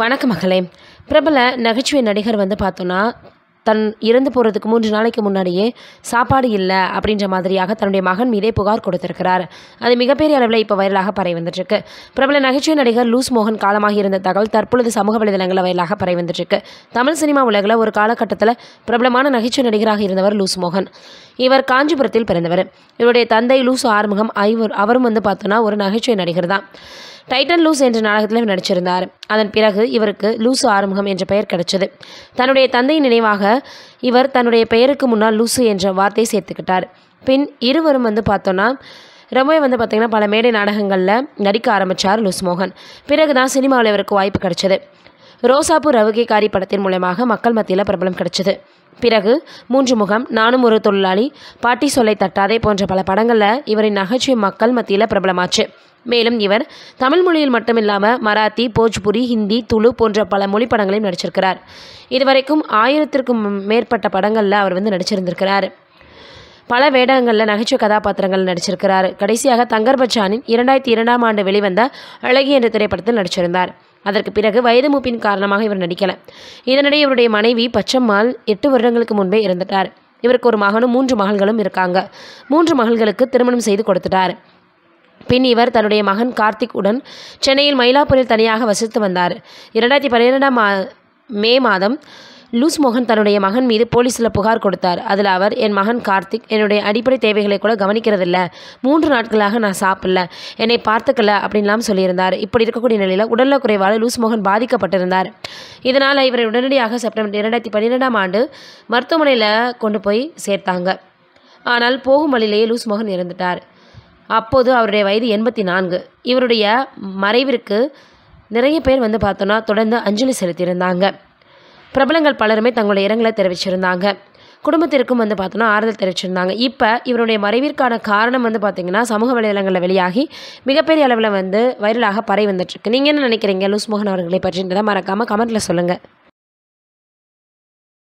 வணக்கம் மகளே பிரபல நகைச்சுவை நடிகர் வந்து பார்த்தோன்னா தன் இறந்து போகிறதுக்கு மூன்று நாளைக்கு முன்னாடியே சாப்பாடு இல்லை அப்படின்ற மாதிரியாக தன்னுடைய மகன் மீதே புகார் கொடுத்திருக்கிறார் அது மிகப்பெரிய அளவில் இப்போ வயலாக பரவி வந்துட்டுருக்கு பிரபல நகைச்சுவை நடிகர் லூஸ் மோகன் காலமாக இருந்த தகவல் தற்பொழுது சமூக வலைதளங்களில் வயலாக பரவி வந்துட்டுருக்கு தமிழ் சினிமா உலகில் ஒரு காலகட்டத்தில் பிரபலமான நகைச்சுவை நடிகராக இருந்தவர் லூஸ் மோகன் இவர் காஞ்சிபுரத்தில் பிறந்தவர் இவருடைய தந்தை லூசு ஆறுமுகம் ஐவர் அவரும் வந்து பார்த்தோன்னா ஒரு நகைச்சுவை நடிகர் தான் டைட்டன் லூஸ் என்ற நாடகத்திலும் நடிச்சிருந்தார் அதன் பிறகு இவருக்கு லூசு ஆறுமுகம் என்ற பெயர் கிடைச்சது தன்னுடைய தந்தையின் நினைவாக இவர் தன்னுடைய பெயருக்கு முன்னால் லூசு என்ற வார்த்தையை சேர்த்துக்கிட்டார் பின் இருவரும் வந்து பார்த்தோன்னா ரொம்பவே வந்து பார்த்திங்கன்னா பல மேடை நாடகங்களில் நடிக்க ஆரம்பித்தார் மோகன் பிறகு தான் சினிமாவில் இவருக்கு வாய்ப்பு கிடைச்சது ரோசாப்பு ரவுகேகாரி படத்தின் மூலமாக மக்கள் மத்தியில் பிரபலம் கிடைச்சது பிறகு மூன்று முகம் நானும் ஒரு தொழிலாளி பாட்டி சொல்லை தட்டாதே போன்ற பல படங்களில் இவரின் நகைச்சுவை மக்கள் மத்தியில் பிரபலமாச்சு மேலும் இவர் தமிழ் மொழியில் மட்டுமில்லாமல் மராத்தி போஜ்புரி ஹிந்தி துளு போன்ற பல மொழி படங்களையும் நடிச்சிருக்கிறார் இதுவரைக்கும் ஆயிரத்திற்கும் மேற்பட்ட படங்களில் அவர் வந்து நடிச்சிருந்திருக்கிறார் பல வேடங்களில் நகைச்சுவை கதாபாத்திரங்கள் நடிச்சிருக்கிறார் கடைசியாக தங்கர் பச்சானின் இரண்டாயிரத்தி இரண்டாம் ஆண்டு வெளிவந்த அழகி என்ற திரைப்படத்தில் நடிச்சிருந்தார் அதற்கு பிறகு வயது மூப்பின் காரணமாக இவர் நடிக்கலை இதனிடையே இவருடைய மனைவி பச்சம்மாள் எட்டு வருடங்களுக்கு முன்பே இறந்துட்டார் இவருக்கு ஒரு மகனும் மூன்று மகள்களும் இருக்காங்க மூன்று மகள்களுக்கு திருமணம் செய்து கொடுத்துட்டார் பின் இவர் தன்னுடைய மகன் கார்த்திக் உடன் சென்னையில் மயிலாப்பூரில் தனியாக வசித்து வந்தார் இரண்டாயிரத்தி பன்னிரெண்டாம் மா மே மாதம் லூஸ் மோகன் தன்னுடைய மகன் மீது போலீஸில் புகார் கொடுத்தார் அதில் அவர் என் மகன் கார்த்திக் என்னுடைய அடிப்படை தேவைகளை கூட கவனிக்கிறதில்ல மூன்று நாட்களாக நான் சாப்பிடல என்னை பார்த்துக்கல அப்படின்லாம் சொல்லியிருந்தார் இப்படி இருக்கக்கூடிய நிலையில் உடல்நல குறைவால் லூஸ் மோகன் பாதிக்கப்பட்டிருந்தார் இதனால் இவரை உடனடியாக செப்டம்பர் இரண்டாயிரத்தி பன்னிரெண்டாம் ஆண்டு மருத்துவமனையில் கொண்டு போய் சேர்த்தாங்க ஆனால் போகும் வழியிலேயே லூஸ் மோகன் இறந்துட்டார் அப்போது அவருடைய வயது எண்பத்தி நான்கு இவருடைய மறைவிற்கு நிறைய பேர் வந்து பார்த்தோன்னா தொடர்ந்து அஞ்சலி செலுத்தியிருந்தாங்க பிரபலங்கள் பலருமே தங்களுடைய இரங்கலை தெரிவிச்சிருந்தாங்க குடும்பத்திற்கும் வந்து பார்த்தோன்னா ஆறுதல் தெரிவிச்சிருந்தாங்க இப்போ இவருடைய மறைவிற்கான காரணம் வந்து பார்த்திங்கன்னா சமூக வலைதளங்களில் வெளியாகி மிகப்பெரிய அளவில் வந்து வைரலாக பரவி வந்துட்டுருக்கு நீங்கள் என்ன நினைக்கிறீங்க லூஸ் மோகன் அவர்களை பற்றின்றதை மறக்காமல் கமெண்ட்டில் சொல்லுங்கள்